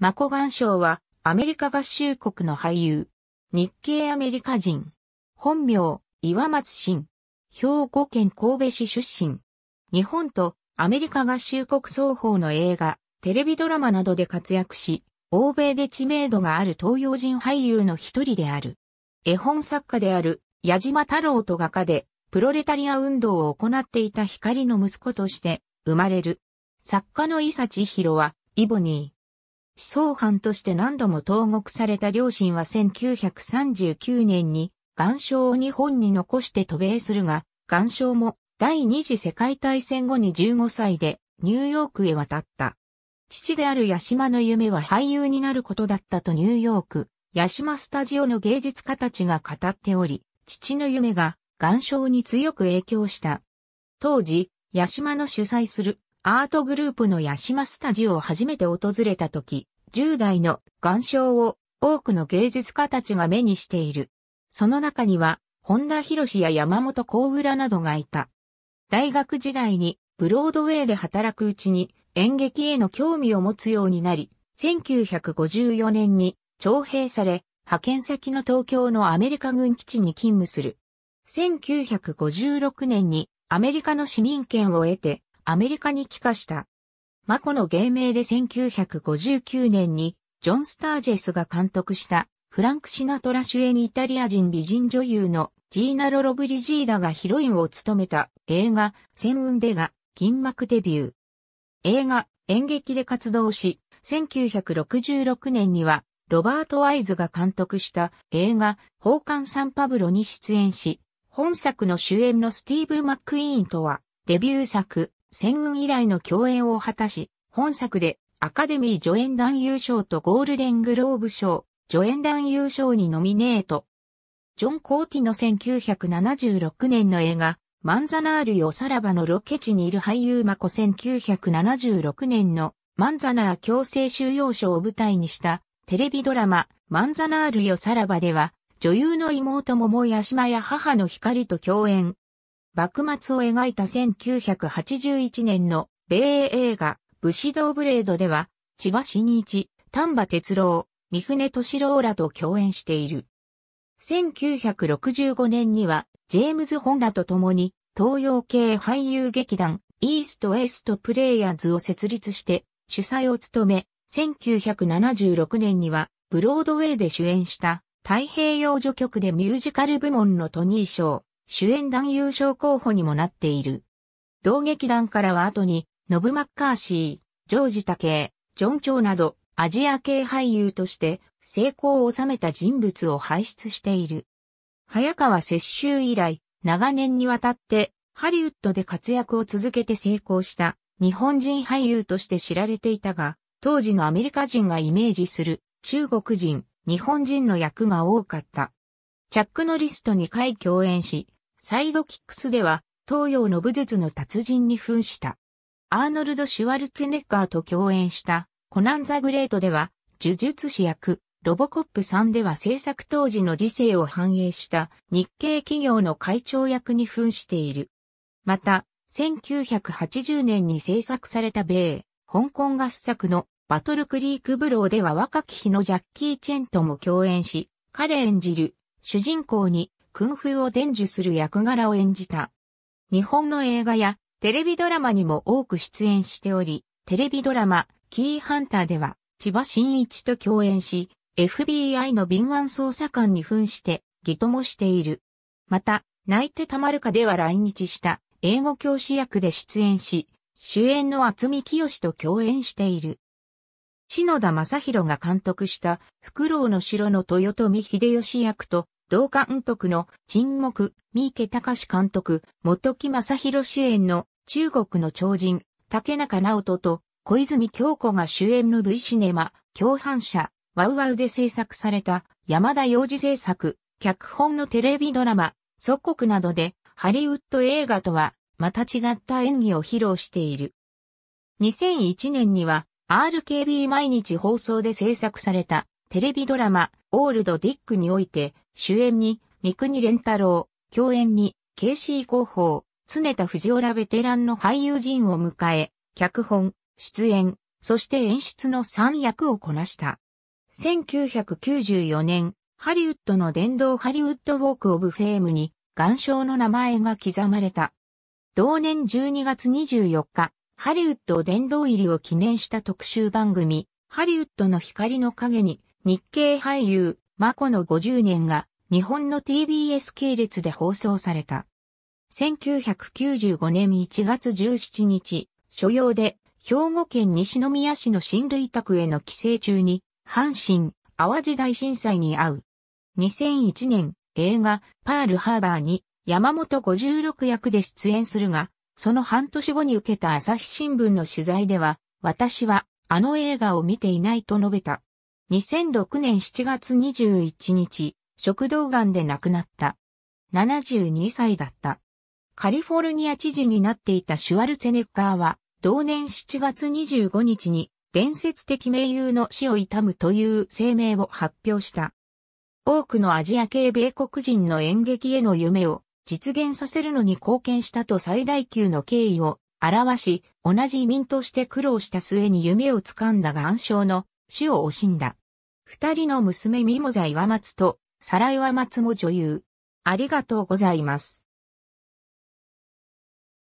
マコガン賞は、アメリカ合衆国の俳優。日系アメリカ人。本名、岩松新。兵庫県神戸市出身。日本とアメリカ合衆国双方の映画、テレビドラマなどで活躍し、欧米で知名度がある東洋人俳優の一人である。絵本作家である矢島太郎と画家で、プロレタリア運動を行っていた光の息子として生まれる。作家の伊佐千尋は、イボニー。思想犯として何度も投獄された両親は1939年に、岩礁を日本に残して渡米するが、岩礁も第二次世界大戦後に15歳でニューヨークへ渡った。父である八島の夢は俳優になることだったとニューヨーク、八島スタジオの芸術家たちが語っており、父の夢が岩礁に強く影響した。当時、八島の主催するアートグループの八島スタジオを初めて訪れた時、10代の岩礁を多くの芸術家たちが目にしている。その中には、本田博士や山本幸浦などがいた。大学時代にブロードウェイで働くうちに演劇への興味を持つようになり、1954年に徴兵され、派遣先の東京のアメリカ軍基地に勤務する。1956年にアメリカの市民権を得てアメリカに帰化した。マコの芸名で1959年に、ジョン・スタージェスが監督した、フランク・シナトラ主演イタリア人美人女優のジーナ・ロロブリジーダがヒロインを務めた映画、ウンデが、銀幕デビュー。映画、演劇で活動し、1966年には、ロバート・ワイズが監督した映画、宝冠サンパブロに出演し、本作の主演のスティーブ・マックイーンとは、デビュー作、戦運以来の共演を果たし、本作でアカデミー助演男優賞とゴールデングローブ賞、助演男優賞にノミネート。ジョン・コーティの1976年の映画、マンザナールよさらばのロケ地にいる俳優マコ1976年のマンザナー強制収容所を舞台にしたテレビドラママンザナールよさらばでは女優の妹桃屋島や母の光と共演、幕末を描いた1981年の米英映画、武士道ブレードでは、千葉新一、丹波哲郎、三船敏郎らと共演している。1965年には、ジェームズ・ホンらと共に、東洋系俳優劇団、イースト・エースト・プレイヤーズを設立して、主催を務め、1976年には、ブロードウェイで主演した、太平洋序曲でミュージカル部門のトニー賞、主演男優賞候補にもなっている。同劇団からは後に、ノブ・マッカーシー、ジョージ・タケイ、ジョン・チョウなど、アジア系俳優として成功を収めた人物を輩出している。早川接舟以来、長年にわたってハリウッドで活躍を続けて成功した日本人俳優として知られていたが、当時のアメリカ人がイメージする中国人、日本人の役が多かった。チャックのリストに回共演し、サイドキックスでは、東洋の武術の達人に扮した。アーノルド・シュワルツェネッガーと共演した、コナン・ザ・グレートでは、呪術師役、ロボコップ3では制作当時の時世を反映した日系企業の会長役に扮している。また、1980年に制作された米、香港合作のバトルクリークブローでは若き日のジャッキー・チェンとも共演し、彼演じる主人公に君風を伝授する役柄を演じた。日本の映画やテレビドラマにも多く出演しており、テレビドラマ、キーハンターでは、千葉真一と共演し、FBI の敏腕捜査官に扮して、義ともしている。また、泣いてたまるかでは来日した英語教師役で出演し、主演の厚見清と共演している。篠田正宏が監督した、フクロウの城の豊臣秀吉役と同監督の沈黙、三池隆監督、元木正宏主演の中国の超人、竹中直人と小泉京子が主演の V シネマ、共犯者、ワウワウで制作された山田洋次制作、脚本のテレビドラマ、祖国などでハリウッド映画とはまた違った演技を披露している。2001年には RKB 毎日放送で制作されたテレビドラマ、オールド・ディックにおいて、主演に、三国連太郎、共演に、ケイシー広報、常田藤原ベテランの俳優陣を迎え、脚本、出演、そして演出の3役をこなした。1994年、ハリウッドの殿堂ハリウッドウォーク・オブ・フェームに、岩礁の名前が刻まれた。同年12月24日、ハリウッド殿堂入りを記念した特集番組、ハリウッドの光の影に、日系俳優、マコの50年が日本の TBS 系列で放送された。1995年1月17日、所要で兵庫県西宮市の親類宅への帰省中に、阪神、淡路大震災に遭う。2001年、映画、パールハーバーに山本56役で出演するが、その半年後に受けた朝日新聞の取材では、私はあの映画を見ていないと述べた。2006年7月21日、食道癌で亡くなった。72歳だった。カリフォルニア知事になっていたシュワルツェネッガーは、同年7月25日に伝説的名優の死を悼むという声明を発表した。多くのアジア系米国人の演劇への夢を実現させるのに貢献したと最大級の敬意を表し、同じ移民として苦労した末に夢をつかんだ岩礁の死を惜しんだ。二人の娘ミモザ岩松と、サラ岩松も女優。ありがとうございます。